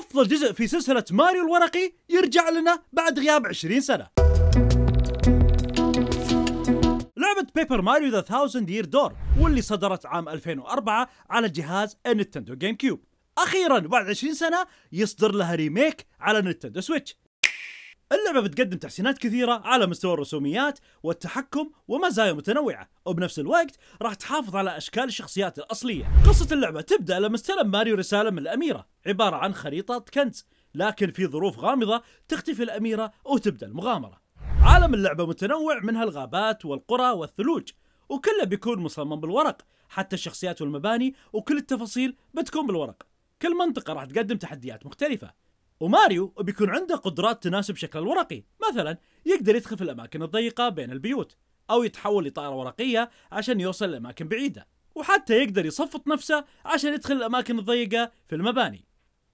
أفضل جزء في سلسلة ماريو الورقي يرجع لنا بعد غياب 20 سنة لعبة بيبر ماريو ذا ثاوزند يير دور واللي صدرت عام 2004 على جهاز نينتندو جيم كيوب أخيرا بعد 20 سنة يصدر لها ريميك على نينتندو سويتش اللعبة بتقدم تحسينات كثيرة على مستوى الرسوميات والتحكم ومزايا متنوعة وبنفس الوقت راح تحافظ على أشكال الشخصيات الأصلية قصة اللعبة تبدأ لما استلم ماريو رسالة من الأميرة عبارة عن خريطة كنز لكن في ظروف غامضة تختفي الأميرة وتبدأ المغامرة عالم اللعبة متنوع منها الغابات والقرى والثلوج وكله بيكون مصمم بالورق حتى الشخصيات والمباني وكل التفاصيل بتكون بالورق كل منطقة راح تقدم تحديات مختلفة وماريو بيكون عنده قدرات تناسب شكل الورقي مثلا يقدر يدخل في الأماكن الضيقة بين البيوت أو يتحول لطائرة ورقية عشان يوصل لأماكن بعيدة وحتى يقدر يصفط نفسه عشان يدخل الأماكن الضيقة في المباني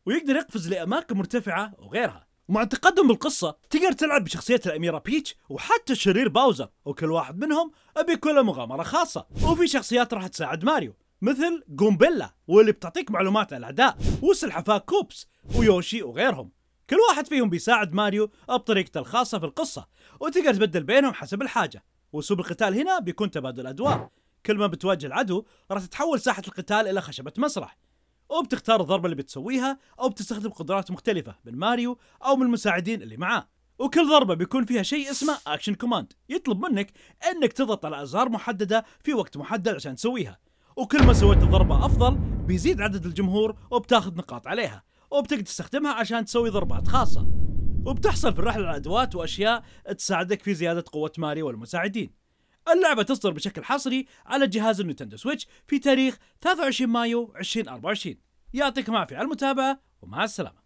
ويقدر يقفز لأماكن مرتفعة وغيرها ومع التقدم بالقصة تقدر تلعب بشخصية الأميرة بيتش وحتى الشرير باوزر وكل واحد منهم بيكون له مغامرة خاصة وفي شخصيات راح تساعد ماريو مثل جومبيلا واللي بتعطيك معلومات الاعداء وسلحفاه كوبس ويوشي وغيرهم كل واحد فيهم بيساعد ماريو بطريقته الخاصة في القصة وتقدر تبدل بينهم حسب الحاجة واسلوب القتال هنا بيكون تبادل ادوار كل ما بتواجه العدو راح تتحول ساحة القتال الى خشبة مسرح وبتختار الضربة اللي بتسويها او بتستخدم قدرات مختلفة من ماريو او من المساعدين اللي معاه وكل ضربة بيكون فيها شيء اسمه اكشن كوماند يطلب منك انك تضغط على ازرار محددة في وقت محدد عشان تسويها وكل ما سويت الضربة أفضل بيزيد عدد الجمهور وبتاخذ نقاط عليها وبتقدر تستخدمها عشان تسوي ضربات خاصة وبتحصل في الرحلة على أدوات وأشياء تساعدك في زيادة قوة ماري والمساعدين اللعبة تصدر بشكل حصري على جهاز النينتندو سويتش في تاريخ 23 مايو 2024 يعطيكم العافية على المتابعة ومع السلامة